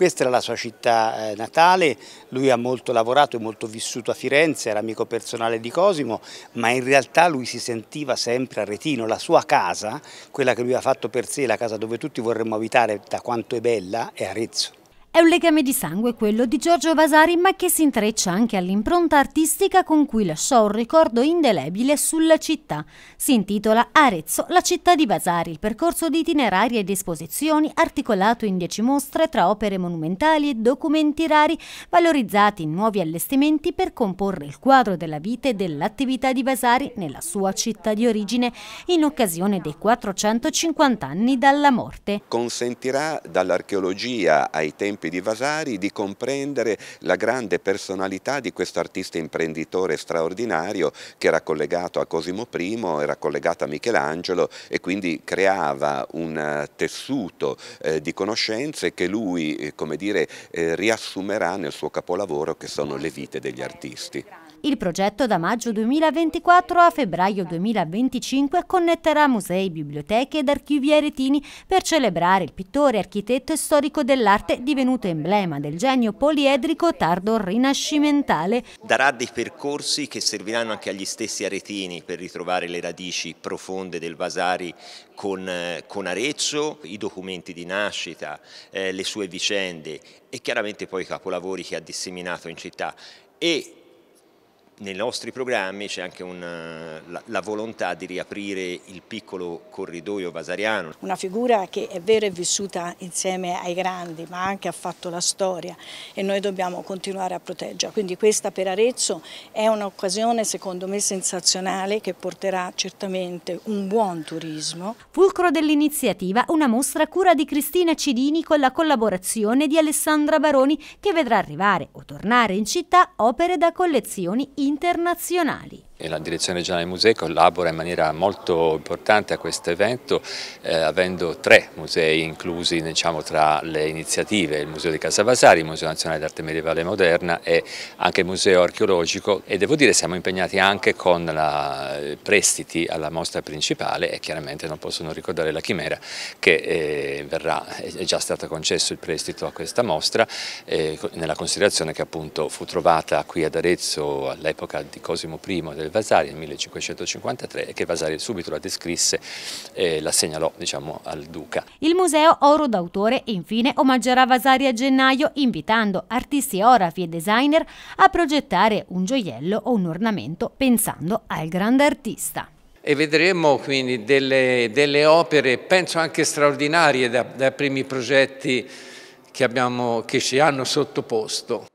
Questa era la sua città eh, natale, lui ha molto lavorato e molto vissuto a Firenze, era amico personale di Cosimo, ma in realtà lui si sentiva sempre a Retino, la sua casa, quella che lui ha fatto per sé, la casa dove tutti vorremmo abitare da quanto è bella, è Arezzo. È un legame di sangue quello di Giorgio Vasari, ma che si intreccia anche all'impronta artistica con cui lasciò un ricordo indelebile sulla città. Si intitola Arezzo, la città di Vasari, il percorso di itinerari ed esposizioni articolato in dieci mostre tra opere monumentali e documenti rari, valorizzati in nuovi allestimenti per comporre il quadro della vita e dell'attività di Vasari nella sua città di origine in occasione dei 450 anni dalla morte. Consentirà dall'archeologia ai tempi tempi di Vasari di comprendere la grande personalità di questo artista imprenditore straordinario che era collegato a Cosimo I, era collegato a Michelangelo e quindi creava un eh, tessuto eh, di conoscenze che lui, eh, come dire, eh, riassumerà nel suo capolavoro che sono le vite degli artisti. Il progetto da maggio 2024 a febbraio 2025 connetterà musei, biblioteche ed archivi aretini per celebrare il pittore, architetto e storico dell'arte divenuto emblema del genio poliedrico tardo rinascimentale. Darà dei percorsi che serviranno anche agli stessi aretini per ritrovare le radici profonde del Vasari con, eh, con Arezzo, i documenti di nascita, eh, le sue vicende e chiaramente poi i capolavori che ha disseminato in città e nei nostri programmi c'è anche una, eh, la, la, volontà di riaprire il piccolo corridoio vasariano. Una figura che è vera e vissuta insieme ai grandi, ma anche ha fatto la storia e noi dobbiamo continuare a proteggerla. Quindi questa per Arezzo è un'occasione secondo me sensazionale che porterà certamente un buon turismo. Fulcro dell'iniziativa una mostra a cura di Cristina Cidini con la collaborazione di Alessandra Baroni che vedrà arrivare o tornare in città opere da collezioni in internazionali e la direzione regionale del museo collabora in maniera molto importante a questo evento eh, avendo tre musei inclusi diciamo, tra le iniziative, il Museo di Casa Vasari, il Museo Nazionale d'Arte Medievale e Moderna e anche il Museo Archeologico e devo dire siamo impegnati anche con la, eh, prestiti alla mostra principale e chiaramente non possono ricordare la chimera che eh, verrà, è già stato concesso il prestito a questa mostra eh, nella considerazione che appunto fu trovata qui ad Arezzo all'epoca di Cosimo I del Vasari nel 1553 e che Vasari subito la descrisse e la segnalò diciamo, al duca. Il museo Oro d'autore infine omaggerà Vasari a gennaio invitando artisti, orafi e designer a progettare un gioiello o un ornamento pensando al grande artista e vedremo quindi delle, delle, opere, penso anche straordinarie, dai primi progetti che, abbiamo, che ci hanno sottoposto.